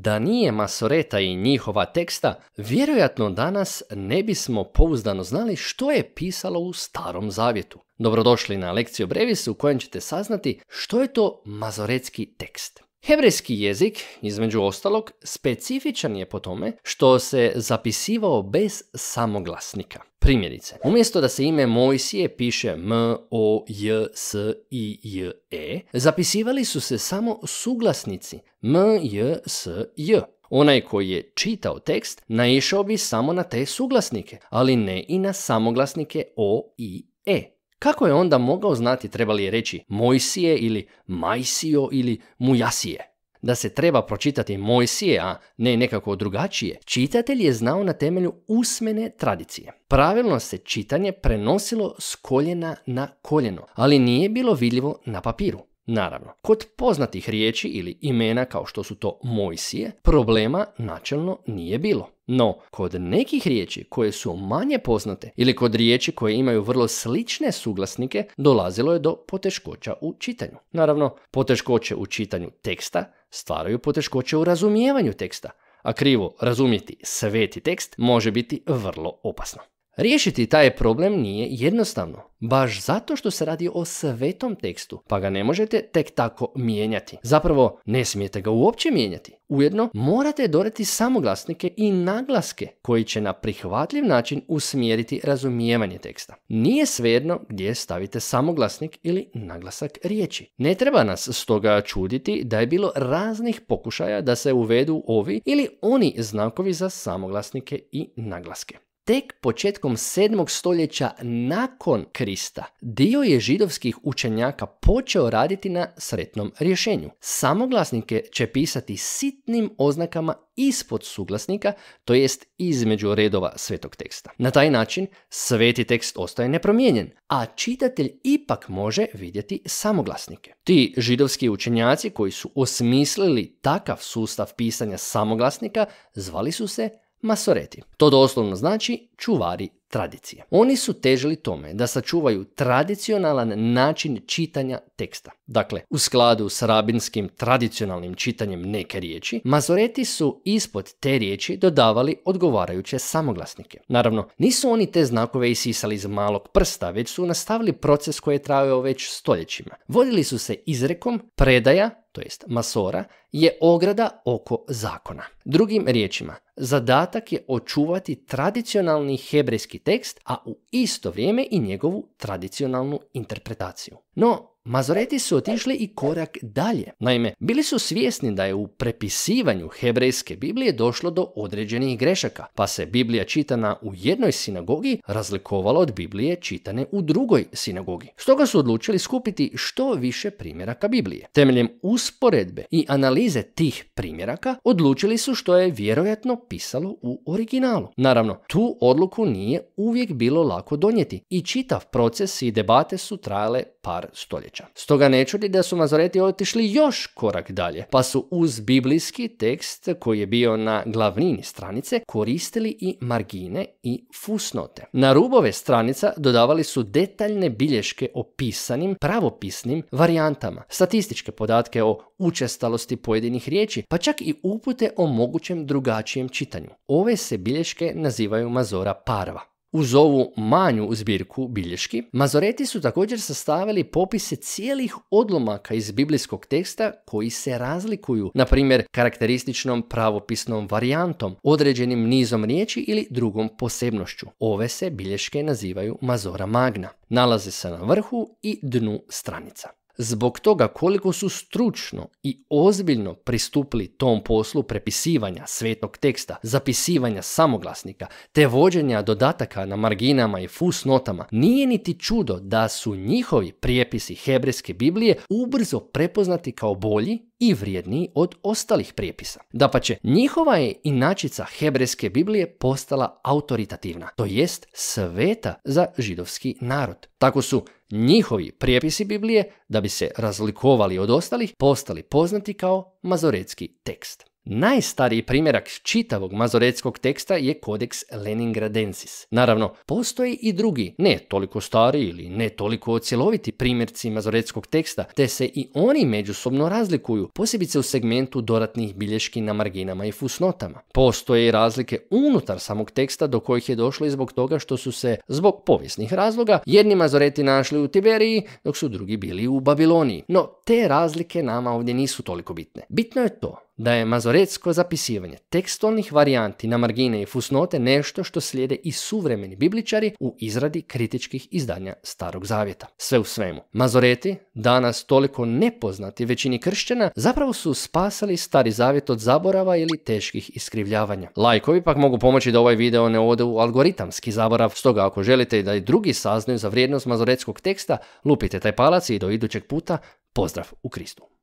Da nije Masoreta i njihova teksta, vjerojatno danas ne bismo pouzdano znali što je pisalo u Starom Zavjetu. Dobrodošli na lekciju Brevis u kojem ćete saznati što je to mazoretski tekst. Hebrejski jezik, između ostalog, specifičan je po tome što se zapisivao bez samoglasnika. Primjerice, umjesto da se ime Mojsije piše M-O-J-S-I-J-E, zapisivali su se samo suglasnici M-J-S-J. Onaj koji je čitao tekst naišao bi samo na te suglasnike, ali ne i na samoglasnike O i E. Kako je onda mogao znati treba li je reći Mojsije ili Majsio ili Mujasije? Da se treba pročitati Mojsije, a ne nekako drugačije, čitatelj je znao na temelju usmene tradicije. Pravilno se čitanje prenosilo s koljena na koljeno, ali nije bilo vidljivo na papiru. Naravno, kod poznatih riječi ili imena kao što su to Mojsije, problema načelno nije bilo. No, kod nekih riječi koje su manje poznate ili kod riječi koje imaju vrlo slične suglasnike, dolazilo je do poteškoća u čitanju. Naravno, poteškoće u čitanju teksta stvaraju poteškoće u razumijevanju teksta, a krivo razumjeti sveti tekst može biti vrlo opasno. Riješiti taj problem nije jednostavno, baš zato što se radi o svetom tekstu, pa ga ne možete tek tako mijenjati. Zapravo, ne smijete ga uopće mijenjati. Ujedno, morate dodati samoglasnike i naglaske koji će na prihvatljiv način usmjeriti razumijevanje teksta. Nije svejedno gdje stavite samoglasnik ili naglasak riječi. Ne treba nas stoga čuditi da je bilo raznih pokušaja da se uvedu ovi ili oni znakovi za samoglasnike i naglaske tek početkom 7. stoljeća nakon Krista dio je židovskih učenjaka počeo raditi na sretnom rješenju. Samoglasnike će pisati sitnim oznakama ispod suglasnika, to jest između redova svetog teksta. Na taj način sveti tekst ostaje nepromijenjen, a čitatelj ipak može vidjeti samoglasnike. Ti židovski učenjaci koji su osmislili takav sustav pisanja samoglasnika zvali su se masoreti. To doslovno znači čuvari tradicije. Oni su težili tome da sačuvaju tradicionalan način čitanja teksta. Dakle, u skladu s rabinskim tradicionalnim čitanjem neke riječi, mazoreti su ispod te riječi dodavali odgovarajuće samoglasnike. Naravno, nisu oni te znakove isisali iz malog prsta, već su nastavili proces koji je trajao već stoljećima. Vodili su se izrekom predaja to jest masora, je ograda oko zakona. Drugim riječima, zadatak je očuvati tradicionalni hebrejski tekst, a u isto vrijeme i njegovu tradicionalnu interpretaciju. No, Mazoreti su otišli i korak dalje. Naime, bili su svjesni da je u prepisivanju hebrejske Biblije došlo do određenih grešaka, pa se Biblija čitana u jednoj sinagogi razlikovala od Biblije čitane u drugoj sinagogi. Stoga su odlučili skupiti što više primjeraka Biblije. Temeljem usporedbe i analize tih primjeraka odlučili su što je vjerojatno pisalo u originalu. Naravno, tu odluku nije uvijek bilo lako donijeti i čitav proces i debate su trajale par stoljeća stoljeća. Stoga ne čudi da su Mazoreti otišli još korak dalje, pa su uz biblijski tekst koji je bio na glavnini stranice koristili i margine i fusnote. Na rubove stranica dodavali su detaljne bilješke o pisanim pravopisnim varijantama, statističke podatke o učestalosti pojedinih riječi, pa čak i upute o mogućem drugačijem čitanju. Ove se bilješke nazivaju Mazora parva. Uz ovu manju zbirku bilješki, Mazoreti su također sastavili popise cijelih odlomaka iz biblijskog teksta koji se razlikuju, na primjer karakterističnom pravopisnom varijantom, određenim nizom riječi ili drugom posebnošću. Ove se bilješke nazivaju Mazora Magna. Nalaze se na vrhu i dnu stranica zbog toga koliko su stručno i ozbiljno pristupili tom poslu prepisivanja svetnog teksta, zapisivanja samoglasnika, te vođenja dodataka na marginama i fusnotama, nije niti čudo da su njihovi prijepisi Hebrejske Biblije ubrzo prepoznati kao bolji i vrijedniji od ostalih prijepisa. Dapače, njihova je inačica hebrejske Biblije postala autoritativna, to jest sveta za židovski narod. Tako su njihovi prijepisi Biblije, da bi se razlikovali od ostalih, postali poznati kao mazoretski tekst. Najstariji primjerak čitavog mazoretskog teksta je kodeks Leningradensis. Naravno, postoje i drugi, ne toliko stari ili ne toliko cjeloviti primjerci mazoretskog teksta, te se i oni međusobno razlikuju, posebice u segmentu doratnih bilješki na marginama i fusnotama. Postoje i razlike unutar samog teksta do kojih je došlo i zbog toga što su se, zbog povijesnih razloga, jedni mazoreti našli u Tiberiji, dok su drugi bili u Babiloniji. No, te razlike nama ovdje nisu toliko bitne. Bitno je to da je mazoretsko zapisivanje tekstualnih varijanti na margine i fusnote nešto što slijede i suvremeni bibličari u izradi kritičkih izdanja Starog Zavjeta. Sve u svemu, mazoreti, danas toliko nepoznati većini kršćana, zapravo su spasali Stari Zavjet od zaborava ili teških iskrivljavanja. Lajkovi pak mogu pomoći da ovaj video ne ode u algoritamski zaborav, stoga ako želite da i drugi saznaju za vrijednost mazoretskog teksta, lupite taj palac i do idućeg puta pozdrav u Kristu.